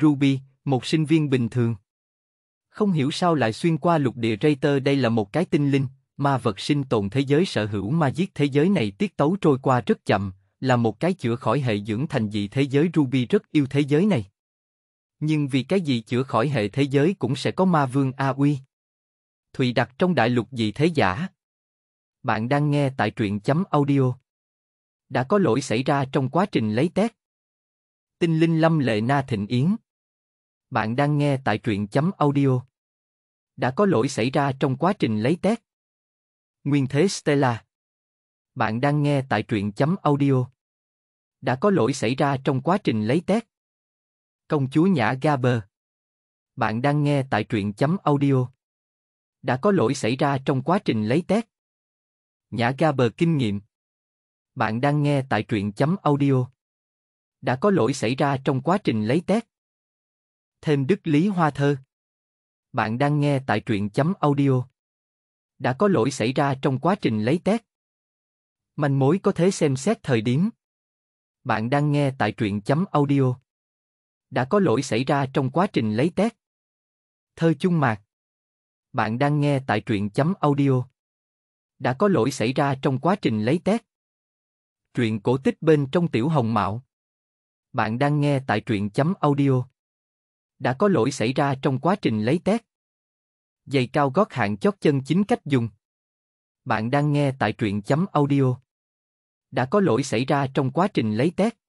Ruby, một sinh viên bình thường. Không hiểu sao lại xuyên qua lục địa Raider đây là một cái tinh linh, ma vật sinh tồn thế giới sở hữu ma giết thế giới này tiết tấu trôi qua rất chậm, là một cái chữa khỏi hệ dưỡng thành dị thế giới Ruby rất yêu thế giới này. Nhưng vì cái gì chữa khỏi hệ thế giới cũng sẽ có ma vương A Uy. Thụy đặt trong đại lục dị thế giả. Bạn đang nghe tại truyện chấm audio. Đã có lỗi xảy ra trong quá trình lấy test. Tinh linh lâm lệ na thịnh yến. Bạn đang nghe tại truyện chấm audio. Đã có lỗi xảy ra trong quá trình lấy test. Nguyên thế Stella. Bạn đang nghe tại truyện chấm audio. Đã có lỗi xảy ra trong quá trình lấy test. Công chúa Nhã Gaber. Bạn đang nghe tại truyện chấm audio. Đã có lỗi xảy ra trong quá trình lấy test. Nhã Gaber kinh nghiệm. Bạn đang nghe tại truyện chấm audio. Đã có lỗi xảy ra trong quá trình lấy test thêm đức lý hoa thơ. Bạn đang nghe tại truyện chấm audio. Đã có lỗi xảy ra trong quá trình lấy test. Manh mối có thể xem xét thời điểm. Bạn đang nghe tại truyện chấm audio. Đã có lỗi xảy ra trong quá trình lấy test. Thơ chung mạc. Bạn đang nghe tại truyện chấm audio. Đã có lỗi xảy ra trong quá trình lấy test. Truyện cổ tích bên trong tiểu hồng mạo. Bạn đang nghe tại truyện chấm audio đã có lỗi xảy ra trong quá trình lấy test. Giày cao gót hạn chót chân chính cách dùng. Bạn đang nghe tại truyện chấm audio. Đã có lỗi xảy ra trong quá trình lấy test.